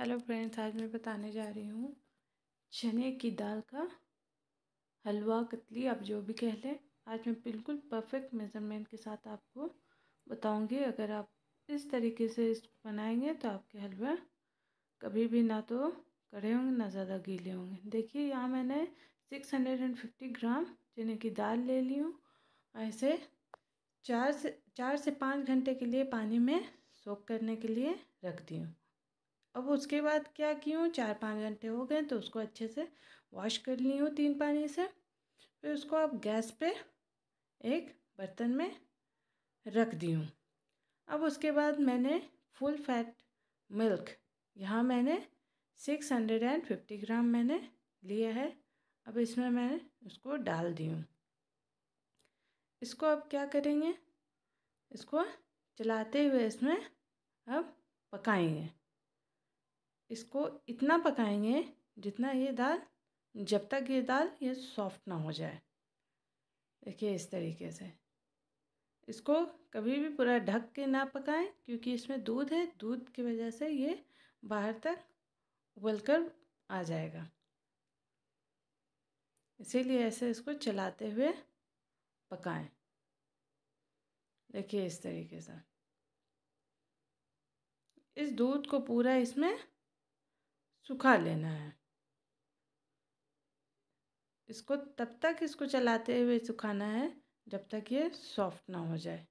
Hello friends आज मैं बताने जा रही हूँ चने की दाल का हलवा कतली आप जो भी कह लें आज मैं बिल्कुल परफेक्ट मेज़रमेंट के साथ आपको बताऊँगी अगर आप इस तरीके से इसको बनाएंगे तो आपके हलवा कभी भी ना तो कड़े होंगे ना ज़्यादा गीले होंगे देखिए यहाँ मैंने six hundred and fifty gram चने की दाल ले ली हूँ ऐसे चार से चार से पाँच घंटे के लिए पानी में सोख करने के लिए रख दी हूँ अब उसके बाद क्या की हूँ चार पाँच घंटे हो गए तो उसको अच्छे से वॉश कर ली हूँ तीन पानी से फिर उसको अब गैस पे एक बर्तन में रख दी हूँ अब उसके बाद मैंने फुल फैट मिल्क यहाँ मैंने six hundred and fifty gram मैंने लिया है अब इसमें मैंने उसको डाल दी हूँ इसको अब क्या करेंगे इसको चलाते हुए इसमें अब पकाएंगे इसको इतना पकाएंगे जितना ये दाल जब तक ये दाल ये सॉफ्ट ना हो जाए देखिए इस तरीके से इसको कभी भी पूरा ढक के ना पकाएं क्योंकि इसमें दूध है दूध की वजह से ये बाहर तक उबल कर आ जाएगा इसीलिए ऐसे इसको चलाते हुए पकाएं देखिए इस तरीके से इस दूध को पूरा इसमें सुखा लेना है इसको तब तक इसको चलाते हुए सुखाना है जब तक ये सॉफ्ट ना हो जाए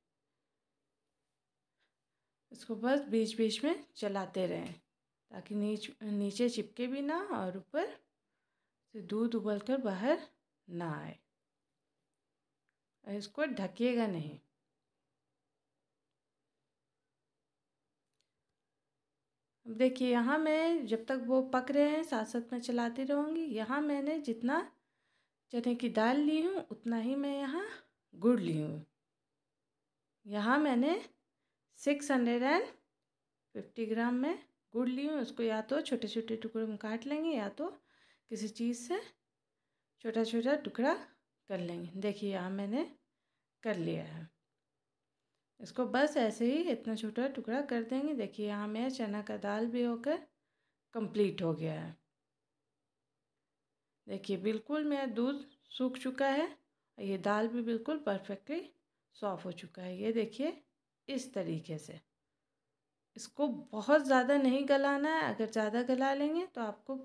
इसको बस बीच बीच में चलाते रहें ताकि नीच नीचे चिपके भी ना और ऊपर से दूध उबल कर बाहर ना आए इसको ढकेगा नहीं देखिए यहाँ मैं जब तक वो पक रहे हैं साथ साथ मैं चलाती रहूँगी यहाँ मैंने जितना चने की दाल ली हूँ उतना ही मैं यहाँ गुड़ ली हूँ यहाँ मैंने six hundred and fifty gram में गुड़ ली हूँ उसको या तो छोटे छोटे टुकड़े में काट लेंगे या तो किसी चीज़ से छोटा छोटा टुकड़ा कर लेंगे देखिए यहाँ मैंने कर लिया है इसको बस ऐसे ही इतना छोटा टुकड़ा कर देंगे देखिए यहाँ मेरा चना का दाल भी होकर कंप्लीट हो गया है देखिए बिल्कुल मेरा दूध सूख चुका है और ये दाल भी बिल्कुल परफेक्टली सॉफ़ हो चुका है ये देखिए इस तरीके से इसको बहुत ज़्यादा नहीं गलाना है अगर ज़्यादा गला लेंगे तो आपको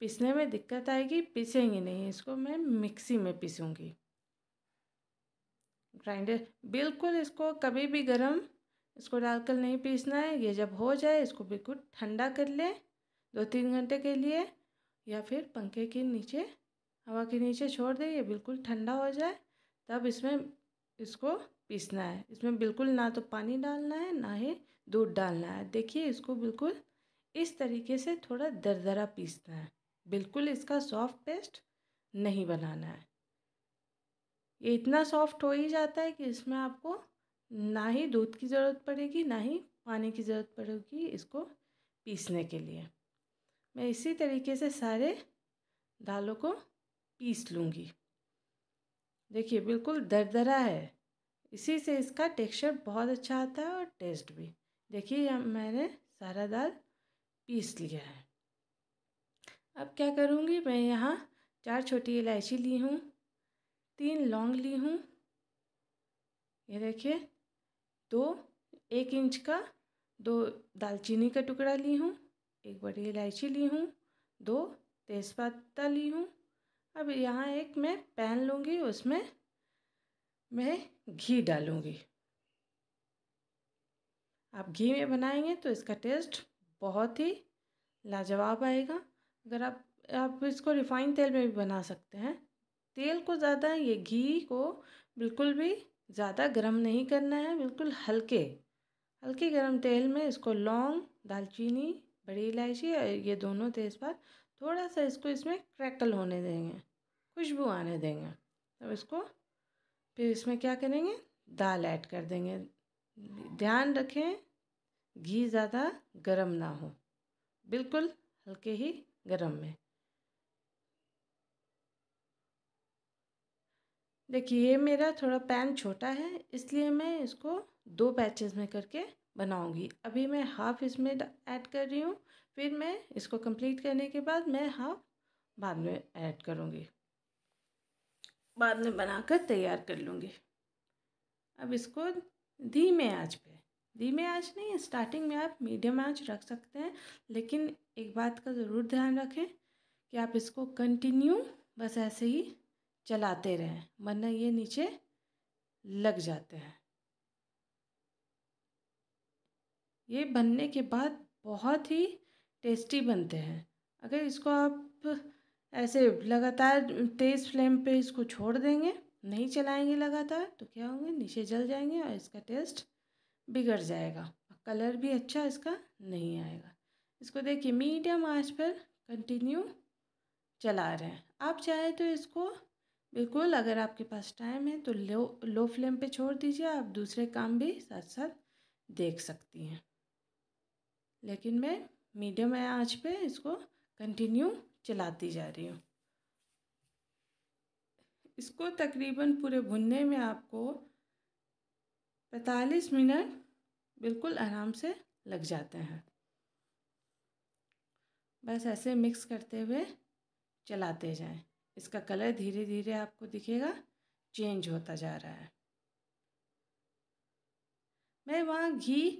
पिसने में दिक्कत आएगी पिसेंगे नहीं इसको मैं मिक्सी में पिसूँगी ग्राइंडर बिल्कुल इसको कभी भी गर्म इसको डालकर नहीं पीसना है ये जब हो जाए इसको बिल्कुल ठंडा कर लें दो तीन घंटे के लिए या फिर पंखे के नीचे हवा के नीचे छोड़ दें ये बिल्कुल ठंडा हो जाए तब इसमें इसको पीसना है इसमें बिल्कुल ना तो पानी डालना है ना ही दूध डालना है देखिए इसको बिल्कुल इस तरीके से थोड़ा दरदरा पीसना है बिल्कुल इसका सॉफ्ट पेस्ट नहीं बनाना है ये इतना सॉफ्ट हो ही जाता है कि इसमें आपको ना ही दूध की ज़रूरत पड़ेगी ना ही पानी की ज़रूरत पड़ेगी इसको पीसने के लिए मैं इसी तरीके से सारे दालों को पीस लूँगी देखिए बिल्कुल दरदरा है इसी से इसका टेक्सचर बहुत अच्छा आता है और टेस्ट भी देखिए मैंने सारा दाल पीस लिया है अब क्या करूँगी मैं यहाँ चार छोटी इलायची ली हूँ तीन लॉन्ग ली हूँ ये देखिए दो एक इंच का दो दालचीनी का टुकड़ा ली हूँ एक बड़ी इलायची ली हूँ दो तेज़पत्ता ली हूँ अब यहाँ एक मैं पैन लूँगी उसमें मैं घी डालूँगी आप घी में बनाएंगे तो इसका टेस्ट बहुत ही लाजवाब आएगा अगर आप आप इसको रिफाइन तेल में भी बना सकते हैं तेल को ज़्यादा ये घी को बिल्कुल भी ज़्यादा गर्म नहीं करना है बिल्कुल हल्के हल्के गर्म तेल में इसको लौंग दालचीनी बड़ी इलायची ये दोनों तेज़पात थोड़ा सा इसको इसमें क्रैकल होने देंगे खुशबू आने देंगे अब तो इसको फिर इसमें क्या करेंगे दाल ऐड कर देंगे ध्यान रखें घी ज़्यादा गर्म ना हो बिल्कुल हल्के ही गर्म में देखिए ये मेरा थोड़ा पैन छोटा है इसलिए मैं इसको दो पैचेस में करके बनाऊंगी अभी मैं हाफ़ इसमें ऐड कर रही हूँ फिर मैं इसको कंप्लीट करने के बाद मैं हाफ बाद में ऐड करूँगी बाद में बनाकर तैयार कर लूँगी अब इसको धीमे आँच पे धीमे आँच नहीं स्टार्टिंग में आप मीडियम आँच रख सकते हैं लेकिन एक बात का ज़रूर ध्यान रखें कि आप इसको कंटिन्यू बस ऐसे ही चलाते रहें वरना ये नीचे लग जाते हैं ये बनने के बाद बहुत ही टेस्टी बनते हैं अगर इसको आप ऐसे लगातार तेज़ फ्लेम पे इसको छोड़ देंगे नहीं चलाएंगे लगातार तो क्या होंगे नीचे जल जाएंगे और इसका टेस्ट बिगड़ जाएगा कलर भी अच्छा इसका नहीं आएगा इसको देखिए मीडियम आंच पर कंटिन्यू चला रहे हैं आप चाहे तो इसको बिल्कुल अगर आपके पास टाइम है तो लो लो फ्लेम पे छोड़ दीजिए आप दूसरे काम भी साथ साथ देख सकती हैं लेकिन मैं मीडियम आँच पे इसको कंटिन्यू चलाती जा रही हूँ इसको तकरीबन पूरे भुनने में आपको 45 मिनट बिल्कुल आराम से लग जाते हैं बस ऐसे मिक्स करते हुए चलाते जाएं इसका कलर धीरे धीरे आपको दिखेगा चेंज होता जा रहा है मैं वहाँ घी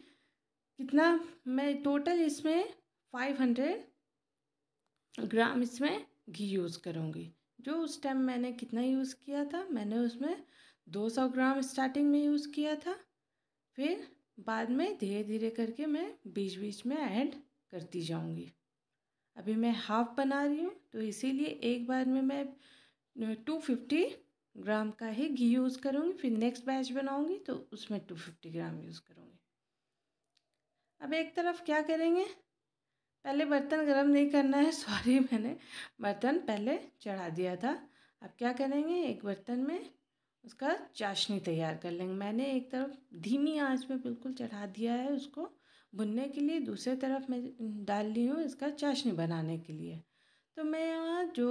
कितना मैं टोटल इसमें फाइव हंड्रेड ग्राम इसमें घी यूज़ करूँगी जो उस टाइम मैंने कितना यूज़ किया था मैंने उसमें दो सौ ग्राम स्टार्टिंग में यूज़ किया था फिर बाद में धीरे धीरे करके मैं बीच बीच में ऐड करती जाऊँगी अभी मैं हाफ़ बना रही हूँ तो इसीलिए एक बार में मैं टू फिफ्टी ग्राम का ही घी यूज़ करूँगी फिर नेक्स्ट बैच बनाऊँगी तो उसमें टू फिफ्टी ग्राम यूज़ करूँगी अब एक तरफ क्या करेंगे पहले बर्तन गर्म नहीं करना है सॉरी मैंने बर्तन पहले चढ़ा दिया था अब क्या करेंगे एक बर्तन में उसका चाशनी तैयार कर लेंगे मैंने एक तरफ धीमी आंच में बिल्कुल चढ़ा दिया है उसको भुनने के लिए दूसरे तरफ मैं डाल ली हूँ इसका चाशनी बनाने के लिए तो मैं यहाँ जो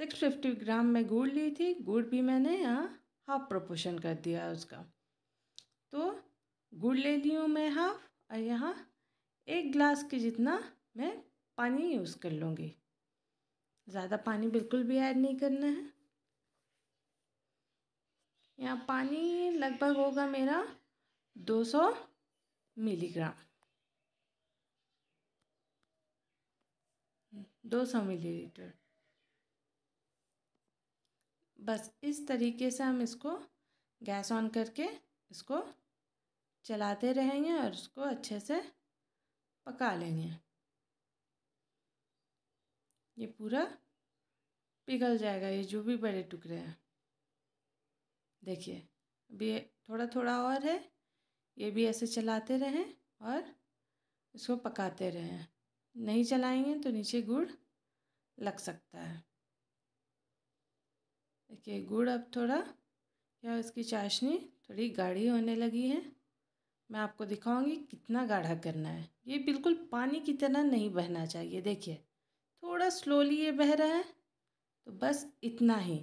सिक्स फिफ्टी ग्राम में गुड़ ली थी गुड़ भी मैंने यहाँ हाफ प्रपोशन कर दिया उसका तो गुड़ ले ली हूँ मैं हाफ और यहाँ एक ग्लास के जितना मैं पानी यूज़ कर लूँगी ज़्यादा पानी बिल्कुल भी ऐड नहीं करना है यहाँ पानी लगभग होगा मेरा 200 मिलीग्राम दो सौ मिलीलीटर बस इस तरीके से हम इसको गैस ऑन करके इसको चलाते रहेंगे और इसको अच्छे से पका लेंगे ये पूरा पिघल जाएगा ये जो भी बड़े टुकड़े हैं देखिए अभी थोड़ा थोड़ा और है ये भी ऐसे चलाते रहें और इसको पकाते रहें नहीं चलाएंगे तो नीचे गुड़ लग सकता है देखिए गुड़ अब थोड़ा क्या इसकी चाशनी थोड़ी गाढ़ी होने लगी है मैं आपको दिखाऊंगी कितना गाढ़ा करना है ये बिल्कुल पानी की तरह नहीं बहना चाहिए देखिए थोड़ा स्लोली ये बह रहा है तो बस इतना ही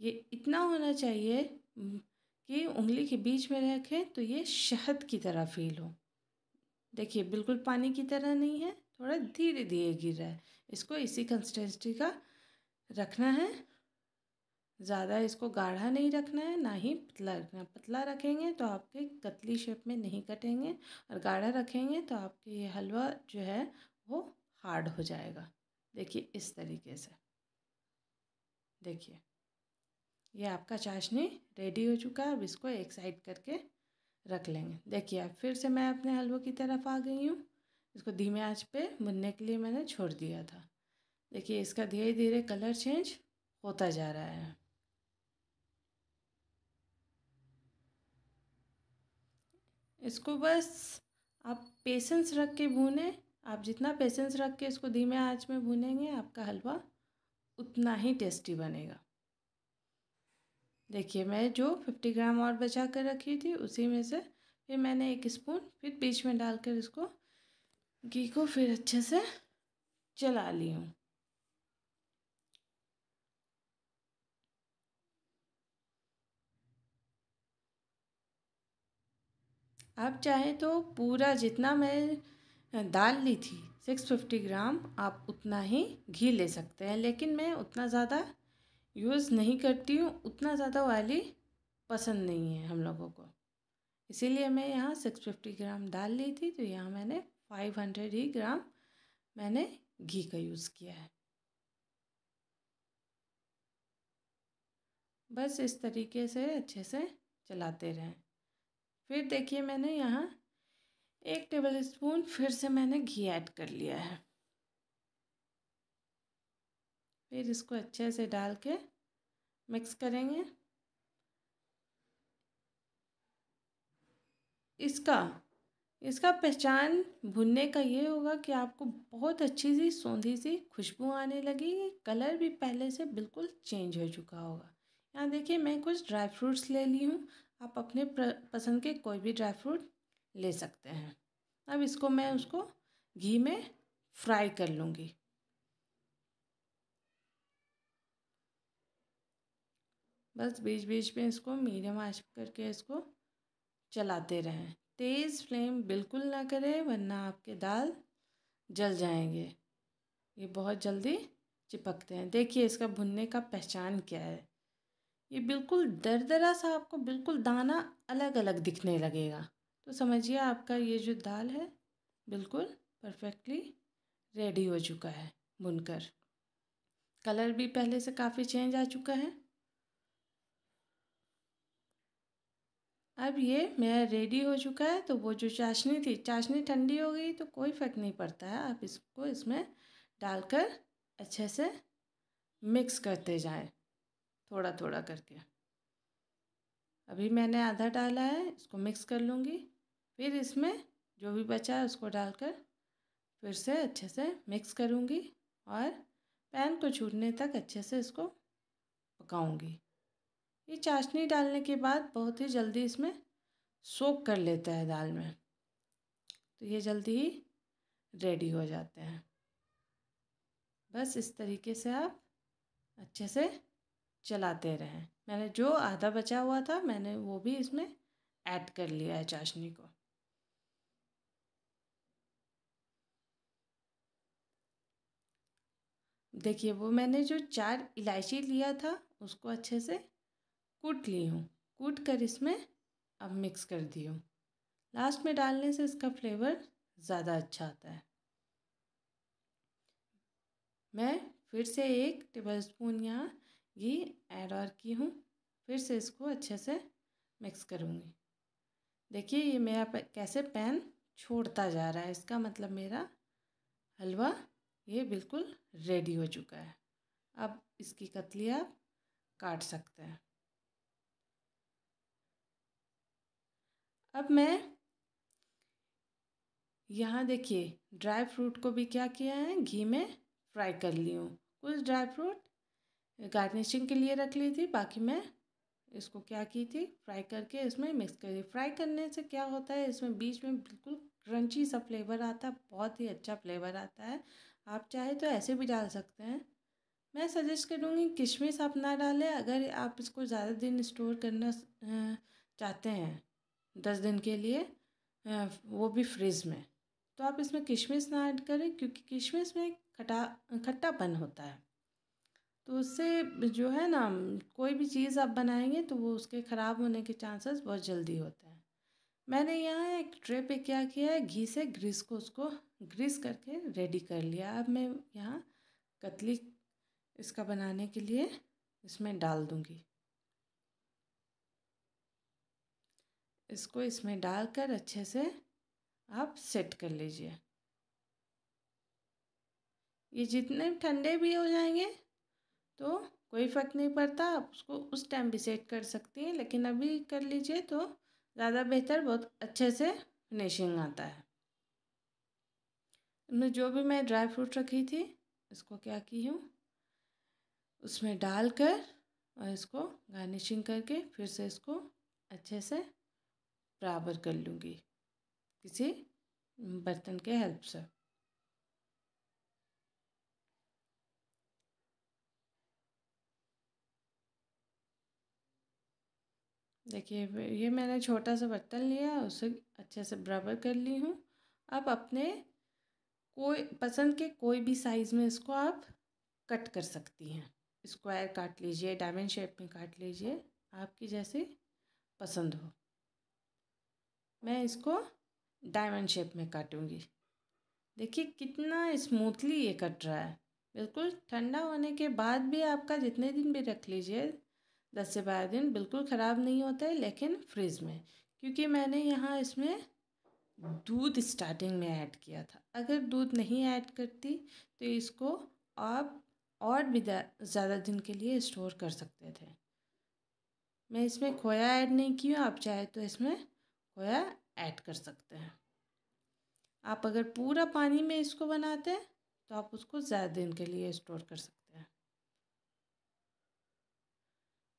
ये इतना होना चाहिए कि उंगली के बीच में रखें तो ये शहद की तरह फील हो देखिए बिल्कुल पानी की तरह नहीं है थोड़ा धीरे धीरे गिर रहा है इसको इसी कंसिस्टेंसी का रखना है ज़्यादा इसको गाढ़ा नहीं रखना है ना ही पतला रखना पतला रखेंगे तो आपके कतली शेप में नहीं कटेंगे और गाढ़ा रखेंगे तो आपके ये हलवा जो है वो हार्ड हो जाएगा देखिए इस तरीके से देखिए ये आपका चाशनी रेडी हो चुका है अब इसको एक साइड करके रख लेंगे देखिए अब फिर से मैं अपने हलवे की तरफ आ गई हूँ इसको धीमे आंच पे भुनने के लिए मैंने छोड़ दिया था देखिए इसका धीरे धीरे कलर चेंज होता जा रहा है इसको बस आप पेशेंस रख के भूनें आप जितना पेशेंस रख के इसको धीमे आंच में भूनेंगे आपका हलवा उतना ही टेस्टी बनेगा देखिए मैं जो फिफ्टी ग्राम और बचा कर रखी थी उसी में से फिर मैंने एक स्पून फिर बीच में डालकर इसको घी को फिर अच्छे से चला ली हूँ आप चाहे तो पूरा जितना मैं दाल ली थी सिक्स फिफ्टी ग्राम आप उतना ही घी ले सकते हैं लेकिन मैं उतना ज़्यादा यूज़ नहीं करती हूँ उतना ज़्यादा वाली पसंद नहीं है हम लोगों को इसीलिए मैं यहाँ सिक्स फिफ्टी ग्राम दाल ली थी तो यहाँ मैंने फाइव हंड्रेड ही ग्राम मैंने घी का यूज़ किया है बस इस तरीके से अच्छे से चलाते रहें फिर देखिए मैंने यहाँ एक टेबल स्पून फिर से मैंने घी ऐड कर लिया है फिर इसको अच्छे से डाल के मिक्स करेंगे इसका इसका पहचान भुनने का ये होगा कि आपको बहुत अच्छी सी सौंधी सी खुशबू आने लगी कलर भी पहले से बिल्कुल चेंज हो चुका होगा यहाँ देखिए मैं कुछ ड्राई फ्रूट्स ले ली हूँ आप अपने पसंद के कोई भी ड्राई फ्रूट ले सकते हैं अब इसको मैं उसको घी में फ्राई कर लूँगी बस बीच बीच में इसको मीडियम आंच करके इसको चलाते रहें तेज़ फ्लेम बिल्कुल ना करें वरना आपके दाल जल जाएंगे ये बहुत जल्दी चिपकते हैं देखिए इसका भुनने का पहचान क्या है ये बिल्कुल दरदरा सा आपको बिल्कुल दाना अलग अलग दिखने लगेगा तो समझिए आपका ये जो दाल है बिल्कुल परफेक्टली रेडी हो चुका है भुनकर कलर भी पहले से काफ़ी चेंज आ चुका है अब ये मेरा रेडी हो चुका है तो वो जो चाशनी थी चाशनी ठंडी हो गई तो कोई फ़र्क नहीं पड़ता है आप इसको इसमें डालकर अच्छे से मिक्स करते जाएं थोड़ा थोड़ा करके अभी मैंने आधा डाला है इसको मिक्स कर लूँगी फिर इसमें जो भी बचा है उसको डालकर फिर से अच्छे से मिक्स करूँगी और पैन को छूटने तक अच्छे से इसको पकाऊँगी ये चाशनी डालने के बाद बहुत ही जल्दी इसमें सोख कर लेता है दाल में तो ये जल्दी ही रेडी हो जाते हैं बस इस तरीके से आप अच्छे से चलाते रहें मैंने जो आधा बचा हुआ था मैंने वो भी इसमें ऐड कर लिया है चाशनी को देखिए वो मैंने जो चार इलायची लिया था उसको अच्छे से कूट ली हूँ कूट कर इसमें अब मिक्स कर दी हूँ लास्ट में डालने से इसका फ्लेवर ज़्यादा अच्छा आता है मैं फिर से एक टेबल स्पून यहाँ घी ऐड और की हूँ फिर से इसको अच्छे से मिक्स करूँगी देखिए ये मेरा कैसे पैन छोड़ता जा रहा है इसका मतलब मेरा हलवा ये बिल्कुल रेडी हो चुका है अब इसकी कतली आप काट सकते हैं अब मैं यहाँ देखिए ड्राई फ्रूट को भी क्या किया है घी में फ्राई कर ली हूँ कुछ ड्राई फ्रूट गार्निशिंग के लिए रख ली थी बाकी मैं इसको क्या की थी फ्राई करके इसमें मिक्स दी फ्राई करने से क्या होता है इसमें बीच में बिल्कुल क्रंची सा फ्लेवर आता है बहुत ही अच्छा फ्लेवर आता है आप चाहे तो ऐसे भी डाल सकते हैं मैं सजेस्ट करूँगी किशमिश आप ना डालें अगर आप इसको ज़्यादा दिन स्टोर करना चाहते हैं दस दिन के लिए वो भी फ्रिज में तो आप इसमें किशमिश ना ऐड करें क्योंकि किशमिश में खटा खट्टापन होता है तो उससे जो है ना कोई भी चीज़ आप बनाएंगे तो वो उसके ख़राब होने के चांसेस बहुत जल्दी होते हैं मैंने यहाँ एक ट्रे पे क्या किया है घी से ग्रीस को उसको ग्रीस करके रेडी कर लिया अब मैं यहाँ कतली इसका बनाने के लिए इसमें डाल दूँगी इसको इसमें डालकर अच्छे से आप सेट कर लीजिए ये जितने ठंडे भी हो जाएंगे तो कोई फ़र्क नहीं पड़ता आप उसको उस टाइम भी सेट कर सकती हैं लेकिन अभी कर लीजिए तो ज़्यादा बेहतर बहुत अच्छे से फिनिशिंग आता है मैं जो भी मैं ड्राई फ्रूट रखी थी इसको क्या की हूँ उसमें डालकर और इसको गार्निशिंग करके फिर से इसको अच्छे से बराबर कर लूँगी किसी बर्तन के हेल्प से देखिए ये मैंने छोटा सा बर्तन लिया उसे अच्छे से बराबर कर ली हूँ अब अपने कोई पसंद के कोई भी साइज़ में इसको आप कट कर सकती हैं स्क्वायर काट लीजिए डायमंड शेप में काट लीजिए आपकी जैसे पसंद हो मैं इसको डायमंड शेप में काटूंगी देखिए कितना स्मूथली ये कट रहा है बिल्कुल ठंडा होने के बाद भी आपका जितने दिन भी रख लीजिए दस से बारह दिन बिल्कुल ख़राब नहीं होता है लेकिन फ्रिज में क्योंकि मैंने यहाँ इसमें दूध स्टार्टिंग में ऐड किया था अगर दूध नहीं ऐड करती तो इसको आप और भी ज़्यादा दिन के लिए स्टोर कर सकते थे मैं इसमें खोया ऐड नहीं किया आप चाहे तो इसमें खोया ऐड कर सकते हैं आप अगर पूरा पानी में इसको बनाते हैं तो आप उसको ज़्यादा दिन के लिए स्टोर कर सकते हैं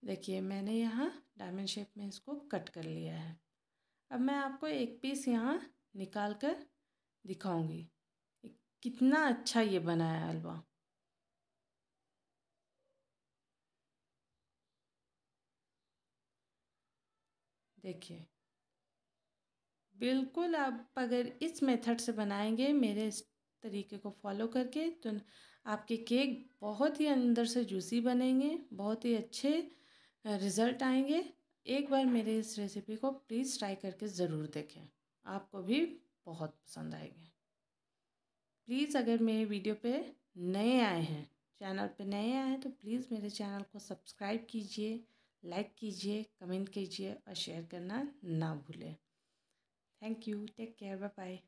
देखिए मैंने यहाँ डायमंड शेप में इसको कट कर लिया है अब मैं आपको एक पीस यहाँ निकाल कर दिखाऊँगी कितना अच्छा ये बना है हलवा देखिए बिल्कुल आप अगर इस मेथड से बनाएंगे मेरे इस तरीके को फॉलो करके तो आपके केक बहुत ही अंदर से जूसी बनेंगे बहुत ही अच्छे रिज़ल्ट आएंगे एक बार मेरे इस रेसिपी को प्लीज़ ट्राई करके ज़रूर देखें आपको भी बहुत पसंद आएगी प्लीज़ अगर मेरे वीडियो पे नए आए हैं चैनल पे नए आए हैं तो प्लीज़ मेरे चैनल को सब्सक्राइब कीजिए लाइक कीजिए कमेंट कीजिए और शेयर करना ना भूलें Thank you. Take care. Bye bye.